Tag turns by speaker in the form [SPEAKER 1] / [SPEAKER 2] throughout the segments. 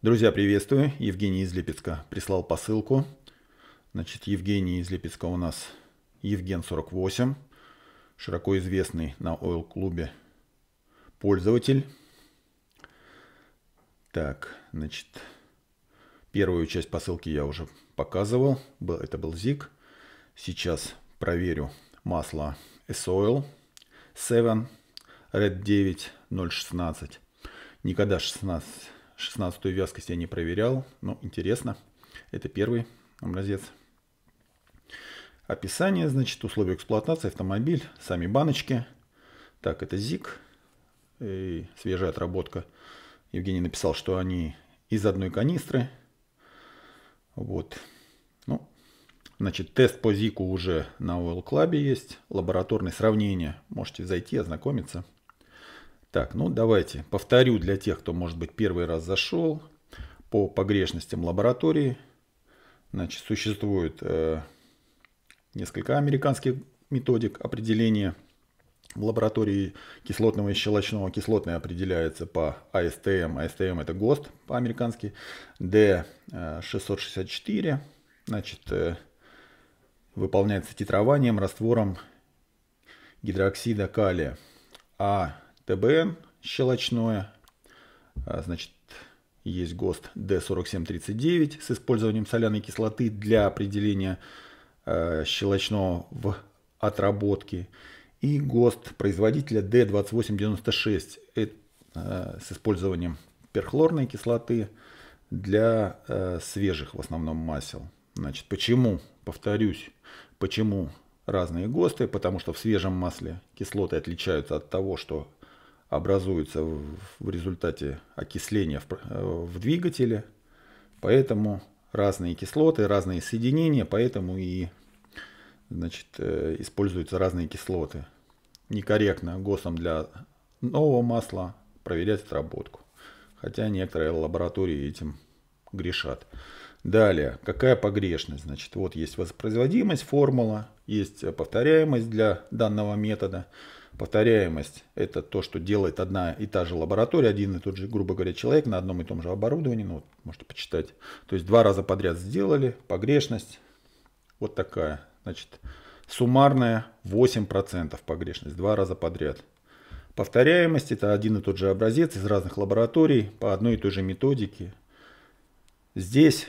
[SPEAKER 1] Друзья, приветствую. Евгений из Липецка прислал посылку. Значит, Евгений из Липецка у нас Евген 48, широко известный на Oil клубе пользователь. Так, значит, первую часть посылки я уже показывал. Это был ЗИК. Сейчас проверю масло S-Oil 7 Red 9 016. Никогда 16 16 вязкость я не проверял, но интересно. Это первый образец. Описание, значит, условия эксплуатации, автомобиль, сами баночки. Так, это ЗИК, и э, свежая отработка. Евгений написал, что они из одной канистры. Вот. Ну, значит, тест по ЗИКу уже на Oil Club есть. Лабораторное сравнение. Можете зайти, ознакомиться. Так, ну давайте повторю для тех, кто, может быть, первый раз зашел по погрешностям лаборатории. Значит, существует э, несколько американских методик определения. В лаборатории кислотного и щелочного кислотное определяется по АСТМ. АСТМ это ГОСТ по-американски. D664. Э, Значит, э, выполняется титрованием раствором гидроксида калия. А ТБН щелочное, а, значит, есть ГОСТ D4739 с использованием соляной кислоты для определения э, щелочного в отработке и ГОСТ производителя D2896 э, э, с использованием перхлорной кислоты для э, свежих в основном масел. Значит, почему, повторюсь, почему разные ГОСТы? Потому что в свежем масле кислоты отличаются от того, что образуется в результате окисления э, в двигателе. Поэтому разные кислоты, разные соединения, поэтому и значит, э, используются разные кислоты. Некорректно ГОСом для нового масла проверять отработку. Хотя некоторые лаборатории этим грешат. Далее, какая погрешность? Значит, вот есть воспроизводимость, формула, есть повторяемость для данного метода повторяемость – это то, что делает одна и та же лаборатория, один и тот же, грубо говоря, человек на одном и том же оборудовании. Ну, вот, можете почитать. То есть два раза подряд сделали, погрешность вот такая. Значит, суммарная 8% погрешность, два раза подряд. Повторяемость – это один и тот же образец из разных лабораторий по одной и той же методике. Здесь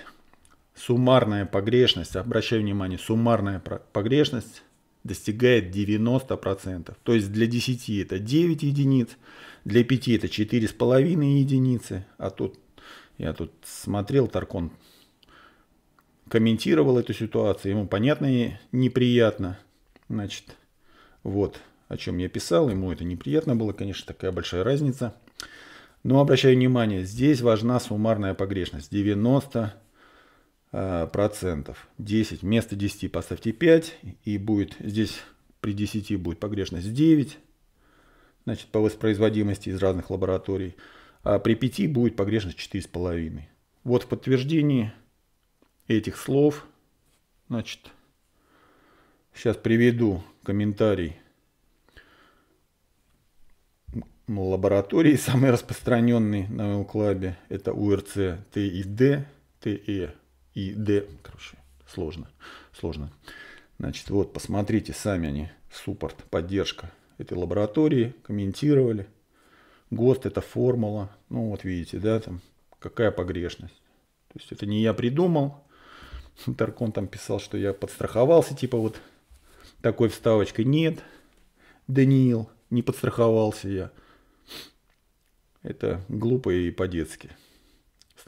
[SPEAKER 1] суммарная погрешность, обращаю внимание, суммарная погрешность достигает 90%. То есть для 10 это 9 единиц, для 5 это 4,5 единицы. А тут я тут смотрел, Таркон комментировал эту ситуацию, ему понятно и неприятно. Значит, вот о чем я писал, ему это неприятно было, конечно, такая большая разница. Но обращаю внимание, здесь важна суммарная погрешность 90 Э, процентов. 10 вместо 10 поставьте 5 и будет здесь при 10 будет погрешность 9 значит по воспроизводимости из разных лабораторий а при 5 будет погрешность с половиной вот в подтверждении этих слов значит сейчас приведу комментарий лаборатории самый распространенный на Клабе это УРЦ т и д ТИД ТЭ и Д, Короче, сложно, сложно. Значит, вот, посмотрите, сами они, суппорт, поддержка этой лаборатории, комментировали. ГОСТ – это формула. Ну, вот видите, да, там, какая погрешность. То есть, это не я придумал. Таркон там писал, что я подстраховался, типа вот такой вставочкой. Нет, Даниил, не подстраховался я. Это глупо и по-детски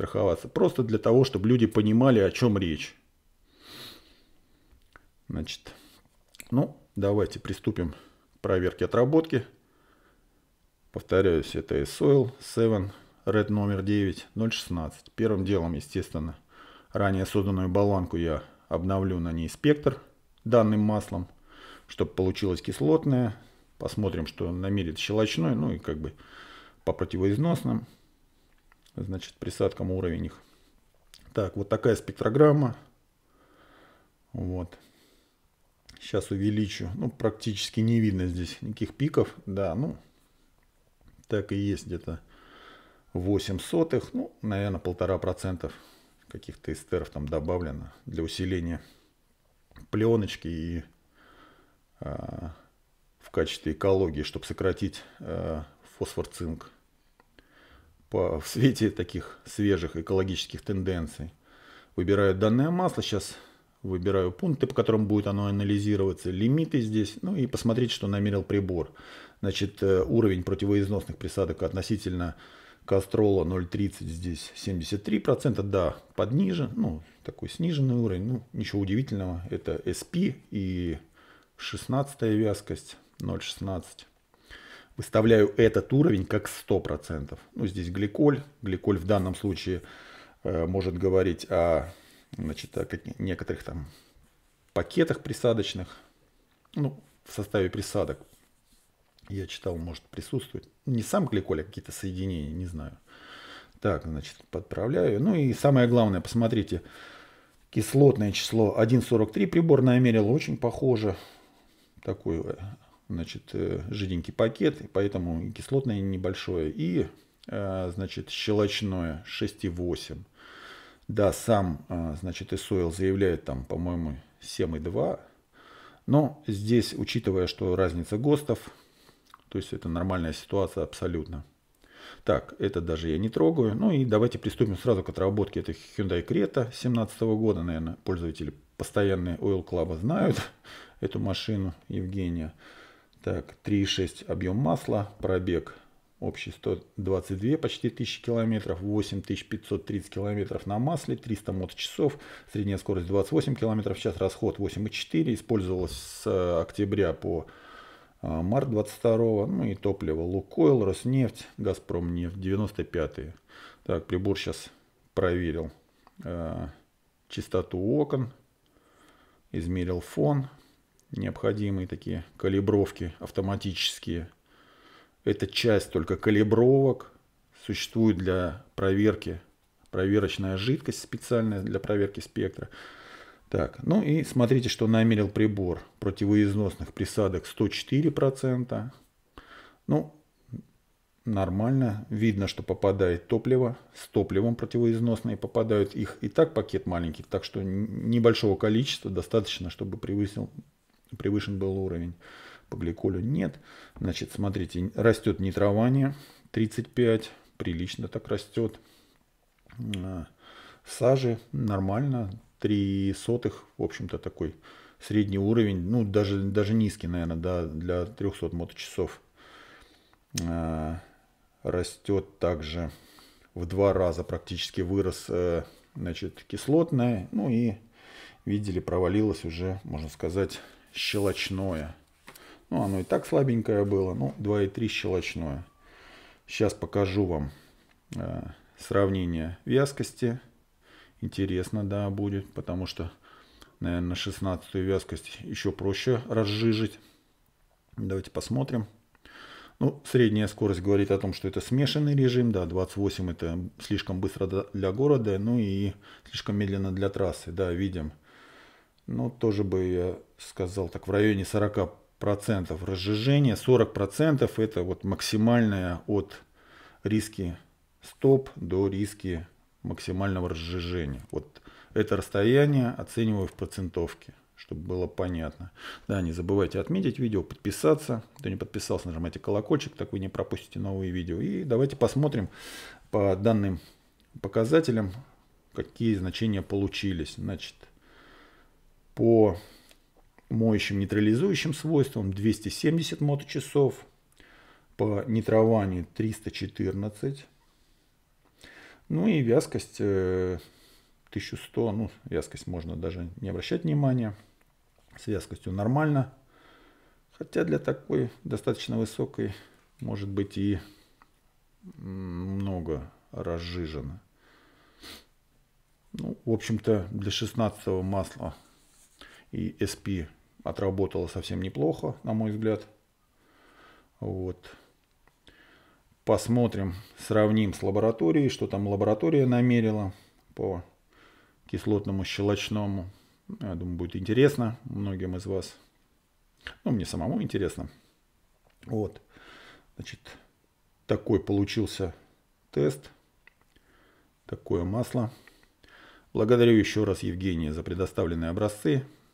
[SPEAKER 1] страховаться. Просто для того, чтобы люди понимали, о чем речь. Значит, ну, давайте приступим к проверке отработки. Повторяюсь, это S-Soil 7, Red номер 9, 016. Первым делом, естественно, ранее созданную баланку я обновлю на ней спектр данным маслом, чтобы получилось кислотное. Посмотрим, что намерит щелочной, ну и как бы по противоизносным значит, присадкам уровень их. Так, вот такая спектрограмма. Вот. Сейчас увеличу. Ну, практически не видно здесь никаких пиков. Да, ну, так и есть где-то 8 сотых. Ну, наверное, полтора процентов каких-то эстеров там добавлено для усиления пленочки и а, в качестве экологии, чтобы сократить а, фосфор-цинк по, в свете таких свежих экологических тенденций. Выбираю данное масло, сейчас выбираю пункты, по которым будет оно анализироваться, лимиты здесь, ну и посмотреть, что намерил прибор. Значит, э, уровень противоизносных присадок относительно Кастрола 0,30 здесь 73%, да, подниже, ну, такой сниженный уровень, ну, ничего удивительного, это SP и 16 вязкость 0,16 выставляю этот уровень как 100%. Ну, здесь гликоль. Гликоль в данном случае э, может говорить о, значит, о некоторых там пакетах присадочных. Ну, в составе присадок. Я читал, может присутствовать Не сам гликоль, а какие-то соединения, не знаю. Так, значит, подправляю. Ну и самое главное, посмотрите, кислотное число 1,43 приборное мерило, очень похоже. Такой э, значит, э, жиденький пакет, поэтому кислотное небольшое, и э, значит, щелочное 6,8. Да, сам, э, значит, Исоил заявляет там, по-моему, 7,2. Но здесь, учитывая, что разница ГОСТов, то есть это нормальная ситуация абсолютно. Так, это даже я не трогаю. Ну и давайте приступим сразу к отработке. Это Hyundai Creta 2017 года, наверное, пользователи постоянные Oil Club знают эту машину Евгения. Так, 3,6 объем масла, пробег общий 122 почти тысячи километров, 8530 километров на масле, 300 моточасов, средняя скорость 28 километров в час, расход 8,4, использовалась с э, октября по э, март 22 ну и топливо Лукойл, Роснефть, Газпром нефть 95 -е. Так, прибор сейчас проверил э, чистоту окон, измерил фон, необходимые такие калибровки автоматические. Это часть только калибровок. Существует для проверки проверочная жидкость специальная для проверки спектра. Так, ну и смотрите, что намерил прибор. Противоизносных присадок 104%. Ну, нормально. Видно, что попадает топливо. С топливом противоизносные попадают. Их и так пакет маленький, так что небольшого количества достаточно, чтобы превысил превышен был уровень. По гликолю нет. Значит, смотрите, растет нитрование 35, прилично так растет. А, сажи нормально, 3 сотых, в общем-то, такой средний уровень, ну, даже, даже низкий, наверное, да, для 300 моточасов. А, растет также в два раза практически вырос, э, значит, кислотная, ну и видели, провалилась уже, можно сказать, щелочное. Ну, оно и так слабенькое было, ну, 2,3 щелочное. Сейчас покажу вам э, сравнение вязкости. Интересно, да, будет, потому что, наверное, 16 вязкость еще проще разжижить. Давайте посмотрим. Ну, средняя скорость говорит о том, что это смешанный режим, да, 28 это слишком быстро для города, ну и слишком медленно для трассы, да, видим ну, тоже бы я сказал, так в районе 40% разжижения. 40% это вот максимальное от риски стоп до риски максимального разжижения. Вот это расстояние оцениваю в процентовке, чтобы было понятно. Да, не забывайте отметить видео, подписаться. Кто не подписался, нажимайте колокольчик, так вы не пропустите новые видео. И давайте посмотрим по данным показателям, какие значения получились. Значит, по моющим нейтрализующим свойствам 270 моточасов, по нитрованию 314, ну и вязкость 1100, э, ну вязкость можно даже не обращать внимания, с вязкостью нормально, хотя для такой достаточно высокой может быть и много разжижено. Ну, в общем-то, для 16 масла и SP отработала совсем неплохо, на мой взгляд. Вот. Посмотрим, сравним с лабораторией, что там лаборатория намерила по кислотному щелочному. Я думаю, будет интересно многим из вас. Ну, мне самому интересно. Вот. Значит, такой получился тест. Такое масло. Благодарю еще раз Евгения за предоставленные образцы